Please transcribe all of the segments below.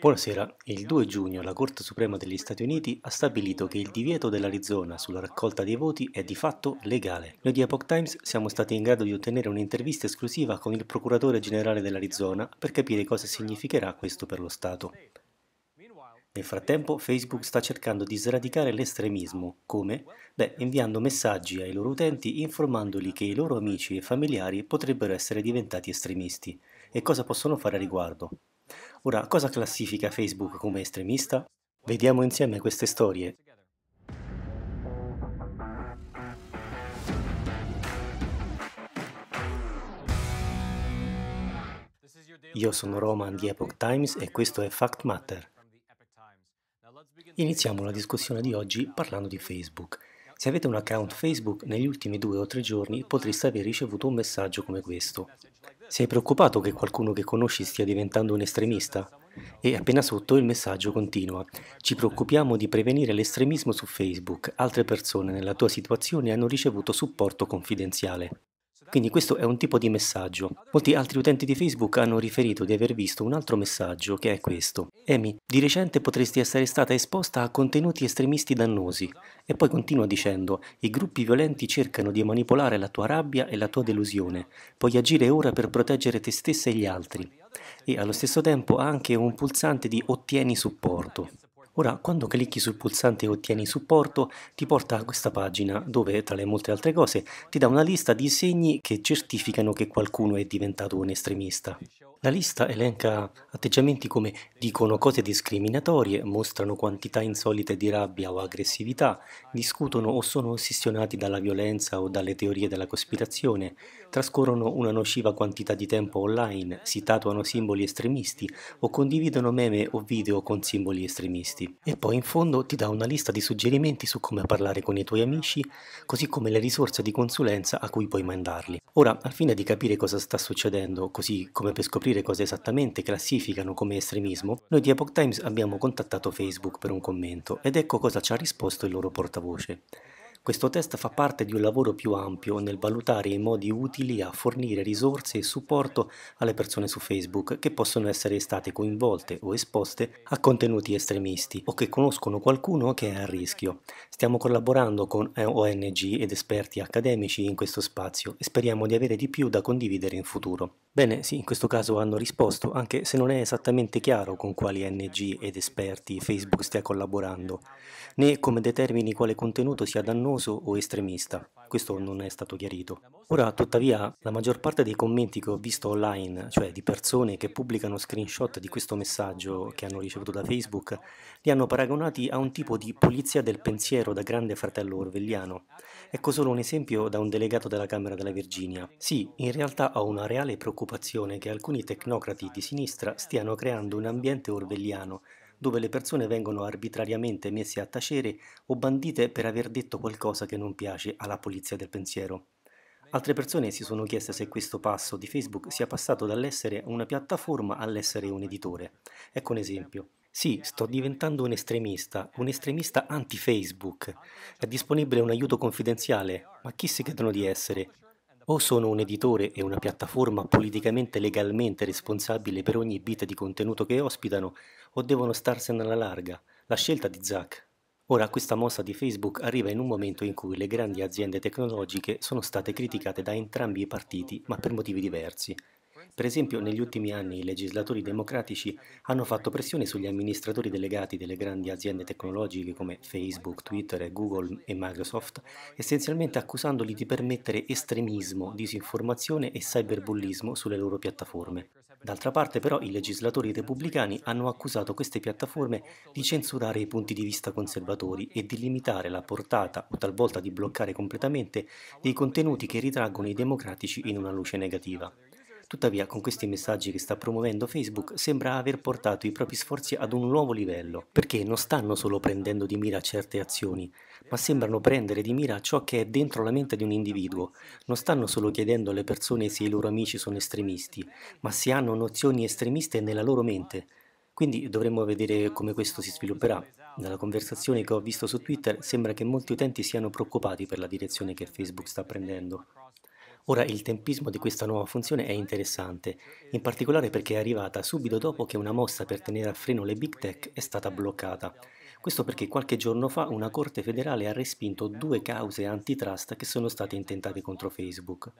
Buonasera. Il 2 giugno la Corte Suprema degli Stati Uniti ha stabilito che il divieto dell'Arizona sulla raccolta dei voti è di fatto legale. Noi di Epoch Times siamo stati in grado di ottenere un'intervista esclusiva con il procuratore generale dell'Arizona per capire cosa significherà questo per lo Stato. Nel frattempo Facebook sta cercando di sradicare l'estremismo. Come? Beh, inviando messaggi ai loro utenti informandoli che i loro amici e familiari potrebbero essere diventati estremisti e cosa possono fare a riguardo. Ora, cosa classifica Facebook come estremista? Vediamo insieme queste storie. Io sono Roman di Epoch Times e questo è Fact Matter. Iniziamo la discussione di oggi parlando di Facebook. Se avete un account Facebook, negli ultimi due o tre giorni potreste aver ricevuto un messaggio come questo. Sei preoccupato che qualcuno che conosci stia diventando un estremista? E appena sotto il messaggio continua. Ci preoccupiamo di prevenire l'estremismo su Facebook. Altre persone nella tua situazione hanno ricevuto supporto confidenziale. Quindi questo è un tipo di messaggio. Molti altri utenti di Facebook hanno riferito di aver visto un altro messaggio che è questo. Amy, di recente potresti essere stata esposta a contenuti estremisti dannosi. E poi continua dicendo, i gruppi violenti cercano di manipolare la tua rabbia e la tua delusione. Puoi agire ora per proteggere te stessa e gli altri. E allo stesso tempo ha anche un pulsante di ottieni supporto. Ora, quando clicchi sul pulsante Ottieni supporto, ti porta a questa pagina dove, tra le molte altre cose, ti dà una lista di segni che certificano che qualcuno è diventato un estremista. La lista elenca atteggiamenti come dicono cose discriminatorie, mostrano quantità insolite di rabbia o aggressività, discutono o sono ossessionati dalla violenza o dalle teorie della cospirazione, trascorrono una nociva quantità di tempo online, si tatuano simboli estremisti o condividono meme o video con simboli estremisti. E poi in fondo ti dà una lista di suggerimenti su come parlare con i tuoi amici, così come le risorse di consulenza a cui puoi mandarli. Ora, al fine di capire cosa sta succedendo, così come per scoprire capire cosa esattamente classificano come estremismo, noi di Epoch Times abbiamo contattato Facebook per un commento ed ecco cosa ci ha risposto il loro portavoce. Questo test fa parte di un lavoro più ampio nel valutare i modi utili a fornire risorse e supporto alle persone su Facebook che possono essere state coinvolte o esposte a contenuti estremisti o che conoscono qualcuno che è a rischio. Stiamo collaborando con eh, ONG ed esperti accademici in questo spazio e speriamo di avere di più da condividere in futuro. Bene, sì, in questo caso hanno risposto, anche se non è esattamente chiaro con quali ONG ed esperti Facebook stia collaborando, né come determini quale contenuto sia dannoso famoso o estremista. Questo non è stato chiarito. Ora, tuttavia, la maggior parte dei commenti che ho visto online, cioè di persone che pubblicano screenshot di questo messaggio che hanno ricevuto da Facebook, li hanno paragonati a un tipo di polizia del pensiero da grande fratello orwelliano. Ecco solo un esempio da un delegato della Camera della Virginia. Sì, in realtà ho una reale preoccupazione che alcuni tecnocrati di sinistra stiano creando un ambiente orwelliano dove le persone vengono arbitrariamente messe a tacere o bandite per aver detto qualcosa che non piace alla polizia del pensiero. Altre persone si sono chieste se questo passo di Facebook sia passato dall'essere una piattaforma all'essere un editore. Ecco un esempio. Sì, sto diventando un estremista, un estremista anti-Facebook. È disponibile un aiuto confidenziale, ma chi si credono di essere? o sono un editore e una piattaforma politicamente legalmente responsabile per ogni bit di contenuto che ospitano, o devono starsene alla larga. La scelta di Zuck. Ora questa mossa di Facebook arriva in un momento in cui le grandi aziende tecnologiche sono state criticate da entrambi i partiti, ma per motivi diversi. Per esempio, negli ultimi anni i legislatori democratici hanno fatto pressione sugli amministratori delegati delle grandi aziende tecnologiche come Facebook, Twitter, Google e Microsoft, essenzialmente accusandoli di permettere estremismo, disinformazione e cyberbullismo sulle loro piattaforme. D'altra parte però i legislatori repubblicani hanno accusato queste piattaforme di censurare i punti di vista conservatori e di limitare la portata o talvolta di bloccare completamente dei contenuti che ritraggono i democratici in una luce negativa. Tuttavia, con questi messaggi che sta promuovendo Facebook, sembra aver portato i propri sforzi ad un nuovo livello, perché non stanno solo prendendo di mira certe azioni, ma sembrano prendere di mira ciò che è dentro la mente di un individuo. Non stanno solo chiedendo alle persone se i loro amici sono estremisti, ma se hanno nozioni estremiste nella loro mente. Quindi dovremmo vedere come questo si svilupperà. Dalla conversazione che ho visto su Twitter sembra che molti utenti siano preoccupati per la direzione che Facebook sta prendendo. Ora il tempismo di questa nuova funzione è interessante, in particolare perché è arrivata subito dopo che una mossa per tenere a freno le big tech è stata bloccata. Questo perché qualche giorno fa una corte federale ha respinto due cause antitrust che sono state intentate contro Facebook.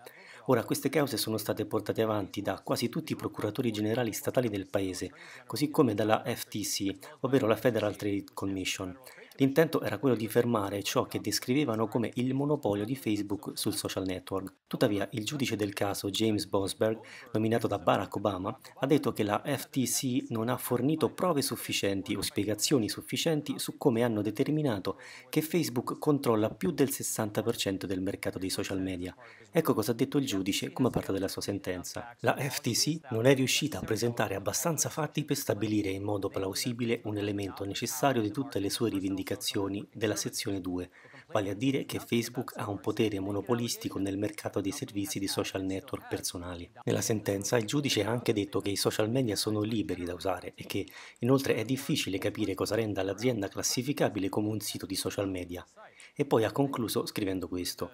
Ora queste cause sono state portate avanti da quasi tutti i procuratori generali statali del paese, così come dalla FTC, ovvero la Federal Trade Commission. L'intento era quello di fermare ciò che descrivevano come il monopolio di Facebook sul social network. Tuttavia, il giudice del caso James Bosberg, nominato da Barack Obama, ha detto che la FTC non ha fornito prove sufficienti o spiegazioni sufficienti su come hanno determinato che Facebook controlla più del 60% del mercato dei social media. Ecco cosa ha detto il giudice come parte della sua sentenza. La FTC non è riuscita a presentare abbastanza fatti per stabilire in modo plausibile un elemento necessario di tutte le sue rivendicazioni indicazioni della sezione 2, vale a dire che Facebook ha un potere monopolistico nel mercato dei servizi di social network personali. Nella sentenza il giudice ha anche detto che i social media sono liberi da usare e che inoltre è difficile capire cosa renda l'azienda classificabile come un sito di social media. E poi ha concluso scrivendo questo.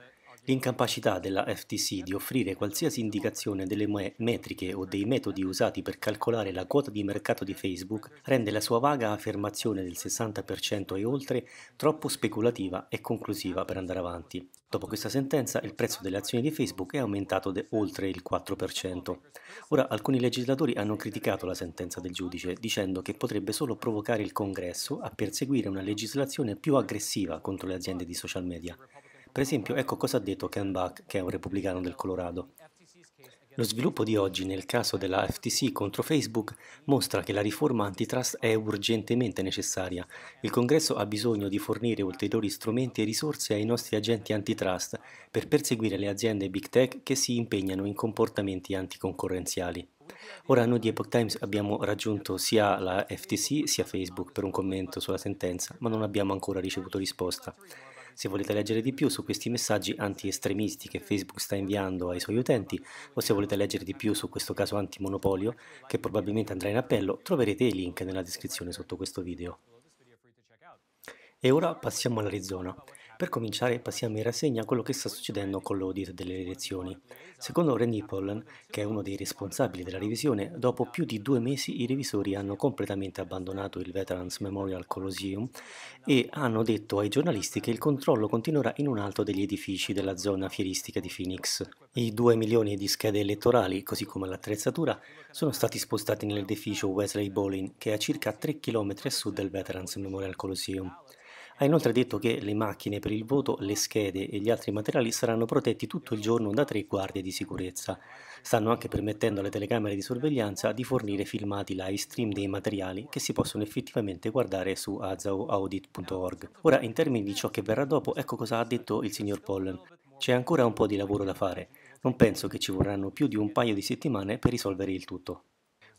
L'incapacità della FTC di offrire qualsiasi indicazione delle metriche o dei metodi usati per calcolare la quota di mercato di Facebook rende la sua vaga affermazione del 60% e oltre troppo speculativa e conclusiva per andare avanti. Dopo questa sentenza il prezzo delle azioni di Facebook è aumentato di oltre il 4%. Ora alcuni legislatori hanno criticato la sentenza del giudice dicendo che potrebbe solo provocare il Congresso a perseguire una legislazione più aggressiva contro le aziende di social media. Per esempio, ecco cosa ha detto Ken Buck, che è un repubblicano del Colorado. Lo sviluppo di oggi nel caso della FTC contro Facebook mostra che la riforma antitrust è urgentemente necessaria. Il Congresso ha bisogno di fornire ulteriori strumenti e risorse ai nostri agenti antitrust per perseguire le aziende big tech che si impegnano in comportamenti anticoncorrenziali. Ora noi di Epoch Times abbiamo raggiunto sia la FTC sia Facebook per un commento sulla sentenza, ma non abbiamo ancora ricevuto risposta. Se volete leggere di più su questi messaggi anti-estremisti che Facebook sta inviando ai suoi utenti o se volete leggere di più su questo caso anti-monopolio, che probabilmente andrà in appello, troverete i link nella descrizione sotto questo video. E ora passiamo all'Arizona. Per cominciare passiamo in rassegna quello che sta succedendo con l'audit delle elezioni. Secondo Randy Pollan, che è uno dei responsabili della revisione, dopo più di due mesi i revisori hanno completamente abbandonato il Veterans Memorial Colosseum e hanno detto ai giornalisti che il controllo continuerà in un altro degli edifici della zona fieristica di Phoenix. I due milioni di schede elettorali, così come l'attrezzatura, sono stati spostati nell'edificio Wesley Bowling, che è a circa 3 km a sud del Veterans Memorial Colosseum. Ha inoltre detto che le macchine per il voto, le schede e gli altri materiali saranno protetti tutto il giorno da tre guardie di sicurezza. Stanno anche permettendo alle telecamere di sorveglianza di fornire filmati live stream dei materiali che si possono effettivamente guardare su azauaudit.org. Ora, in termini di ciò che verrà dopo, ecco cosa ha detto il signor Pollen. C'è ancora un po' di lavoro da fare. Non penso che ci vorranno più di un paio di settimane per risolvere il tutto.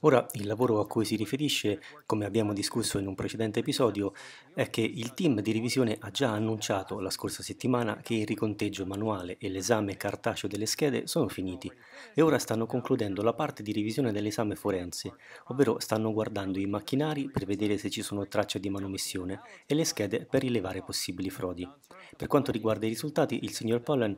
Ora, il lavoro a cui si riferisce, come abbiamo discusso in un precedente episodio, è che il team di revisione ha già annunciato la scorsa settimana che il riconteggio manuale e l'esame cartaceo delle schede sono finiti e ora stanno concludendo la parte di revisione dell'esame forense, ovvero stanno guardando i macchinari per vedere se ci sono tracce di manomissione e le schede per rilevare possibili frodi. Per quanto riguarda i risultati, il signor Pollen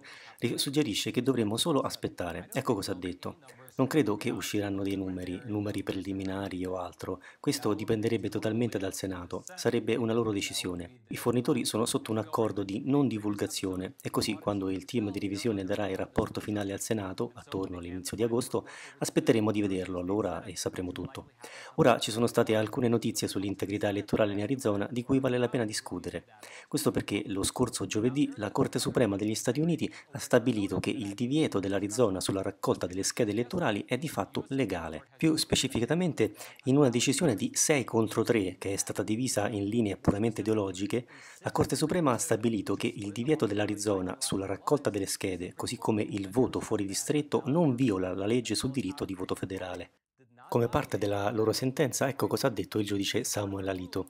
suggerisce che dovremmo solo aspettare. Ecco cosa ha detto. Non credo che usciranno dei numeri, numeri preliminari o altro. Questo dipenderebbe totalmente dal Senato, sarebbe una loro decisione. I fornitori sono sotto un accordo di non divulgazione e così quando il team di revisione darà il rapporto finale al Senato, attorno all'inizio di agosto, aspetteremo di vederlo allora e sapremo tutto. Ora ci sono state alcune notizie sull'integrità elettorale in Arizona di cui vale la pena discutere. Questo perché lo scorso giovedì la Corte Suprema degli Stati Uniti ha stabilito che il divieto dell'Arizona sulla raccolta delle schede elettorali elettorali è di fatto legale. Più specificatamente, in una decisione di 6 contro 3, che è stata divisa in linee puramente ideologiche, la Corte Suprema ha stabilito che il divieto dell'Arizona sulla raccolta delle schede, così come il voto fuori distretto, non viola la legge sul diritto di voto federale. Come parte della loro sentenza, ecco cosa ha detto il giudice Samuel Alito.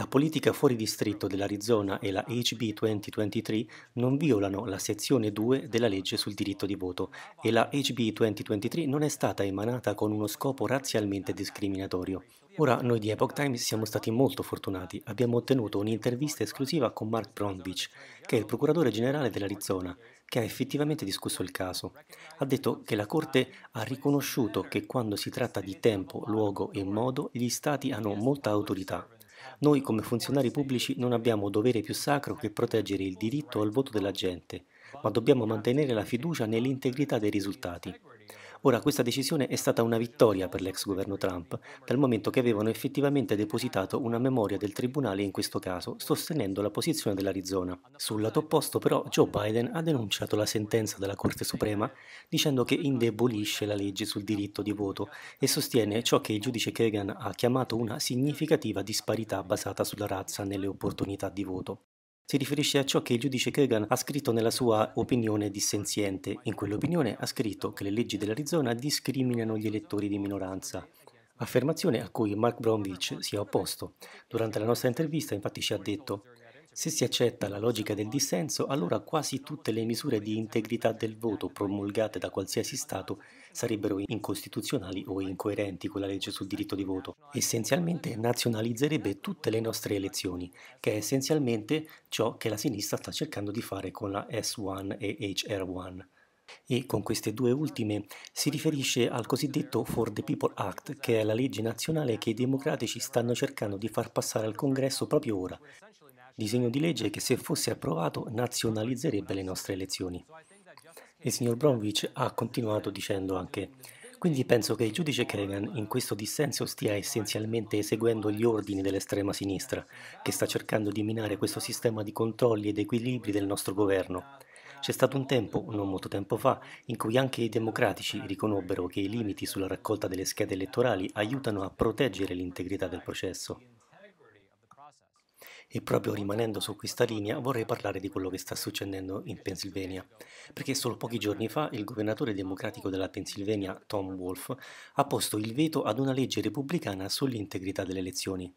La politica fuori distretto dell'Arizona e la HB 2023 non violano la sezione 2 della legge sul diritto di voto e la HB 2023 non è stata emanata con uno scopo razzialmente discriminatorio. Ora noi di Epoch Times siamo stati molto fortunati, abbiamo ottenuto un'intervista esclusiva con Mark Bromwich, che è il procuratore generale dell'Arizona, che ha effettivamente discusso il caso. Ha detto che la Corte ha riconosciuto che quando si tratta di tempo, luogo e modo, gli Stati hanno molta autorità noi come funzionari pubblici non abbiamo dovere più sacro che proteggere il diritto al voto della gente, ma dobbiamo mantenere la fiducia nell'integrità dei risultati. Ora questa decisione è stata una vittoria per l'ex governo Trump, dal momento che avevano effettivamente depositato una memoria del tribunale in questo caso, sostenendo la posizione dell'Arizona. Sul lato opposto però Joe Biden ha denunciato la sentenza della Corte Suprema dicendo che indebolisce la legge sul diritto di voto e sostiene ciò che il giudice Kagan ha chiamato una significativa disparità basata sulla razza nelle opportunità di voto. Si riferisce a ciò che il giudice Kagan ha scritto nella sua opinione dissenziente. In quell'opinione ha scritto che le leggi dell'Arizona discriminano gli elettori di minoranza. Affermazione a cui Mark Bromwich si è opposto. Durante la nostra intervista infatti ci ha detto se si accetta la logica del dissenso, allora quasi tutte le misure di integrità del voto promulgate da qualsiasi Stato sarebbero incostituzionali o incoerenti con la legge sul diritto di voto. Essenzialmente nazionalizzerebbe tutte le nostre elezioni, che è essenzialmente ciò che la sinistra sta cercando di fare con la S1 e HR1 e con queste due ultime si riferisce al cosiddetto For the People Act, che è la legge nazionale che i democratici stanno cercando di far passare al congresso proprio ora, disegno di legge che se fosse approvato nazionalizzerebbe le nostre elezioni. Il signor Bromwich ha continuato dicendo anche quindi penso che il giudice Kagan in questo dissenso stia essenzialmente eseguendo gli ordini dell'estrema sinistra, che sta cercando di minare questo sistema di controlli ed equilibri del nostro governo. C'è stato un tempo, non molto tempo fa, in cui anche i democratici riconobbero che i limiti sulla raccolta delle schede elettorali aiutano a proteggere l'integrità del processo. E proprio rimanendo su questa linea vorrei parlare di quello che sta succedendo in Pennsylvania, perché solo pochi giorni fa il governatore democratico della Pennsylvania, Tom Wolf, ha posto il veto ad una legge repubblicana sull'integrità delle elezioni.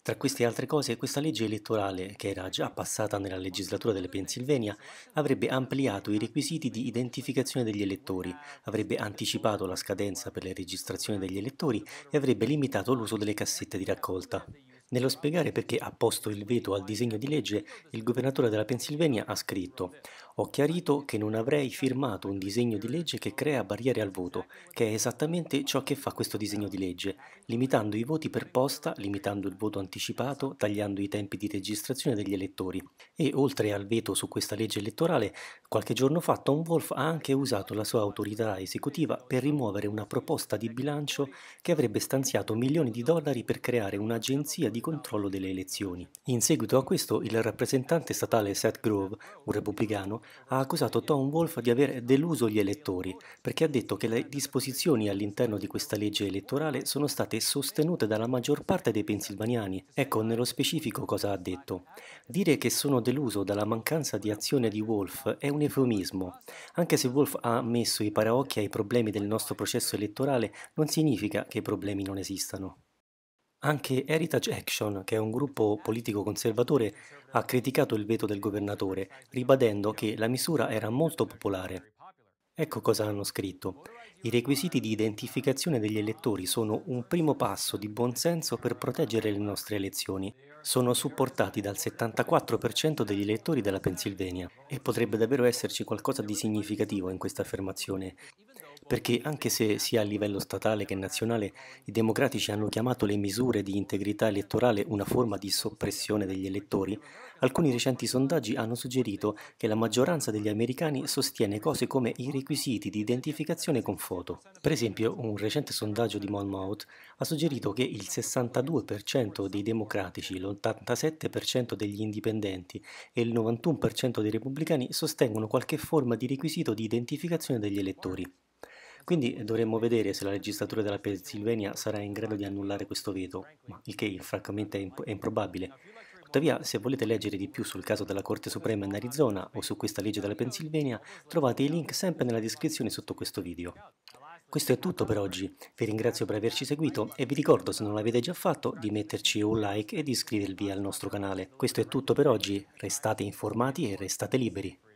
Tra queste altre cose, questa legge elettorale, che era già passata nella legislatura della Pennsylvania, avrebbe ampliato i requisiti di identificazione degli elettori, avrebbe anticipato la scadenza per le registrazioni degli elettori e avrebbe limitato l'uso delle cassette di raccolta. Nello spiegare perché ha posto il veto al disegno di legge, il governatore della Pennsylvania ha scritto Ho chiarito che non avrei firmato un disegno di legge che crea barriere al voto, che è esattamente ciò che fa questo disegno di legge, limitando i voti per posta, limitando il voto anticipato, tagliando i tempi di registrazione degli elettori. E oltre al veto su questa legge elettorale, qualche giorno fa Tom Wolf ha anche usato la sua autorità esecutiva per rimuovere una proposta di bilancio che avrebbe stanziato milioni di dollari per creare un'agenzia di controllo delle elezioni. In seguito a questo, il rappresentante statale Seth Grove, un repubblicano, ha accusato Tom Wolf di aver deluso gli elettori, perché ha detto che le disposizioni all'interno di questa legge elettorale sono state sostenute dalla maggior parte dei pennsylvaniani. Ecco nello specifico cosa ha detto. Dire che sono deluso dalla mancanza di azione di Wolf è un eufemismo. Anche se Wolf ha messo i paraocchi ai problemi del nostro processo elettorale, non significa che i problemi non esistano. Anche Heritage Action, che è un gruppo politico conservatore, ha criticato il veto del governatore, ribadendo che la misura era molto popolare. Ecco cosa hanno scritto. I requisiti di identificazione degli elettori sono un primo passo di buonsenso per proteggere le nostre elezioni. Sono supportati dal 74% degli elettori della Pennsylvania e potrebbe davvero esserci qualcosa di significativo in questa affermazione perché anche se sia a livello statale che nazionale i democratici hanno chiamato le misure di integrità elettorale una forma di soppressione degli elettori, alcuni recenti sondaggi hanno suggerito che la maggioranza degli americani sostiene cose come i requisiti di identificazione con foto. Per esempio, un recente sondaggio di Monmouth ha suggerito che il 62% dei democratici, l'87% degli indipendenti e il 91% dei repubblicani sostengono qualche forma di requisito di identificazione degli elettori. Quindi dovremmo vedere se la legislatura della Pennsylvania sarà in grado di annullare questo veto, il che francamente è, imp- è improbabile. Tuttavia, se volete leggere di più sul caso della Corte Suprema in Arizona o su questa legge della Pennsylvania, trovate i link sempre nella descrizione sotto questo video. Questo è tutto per oggi, vi ringrazio per averci seguito e vi ricordo se non l'avete già fatto di metterci un like e di iscrivervi al nostro canale. Questo è tutto per oggi, restate informati e restate liberi.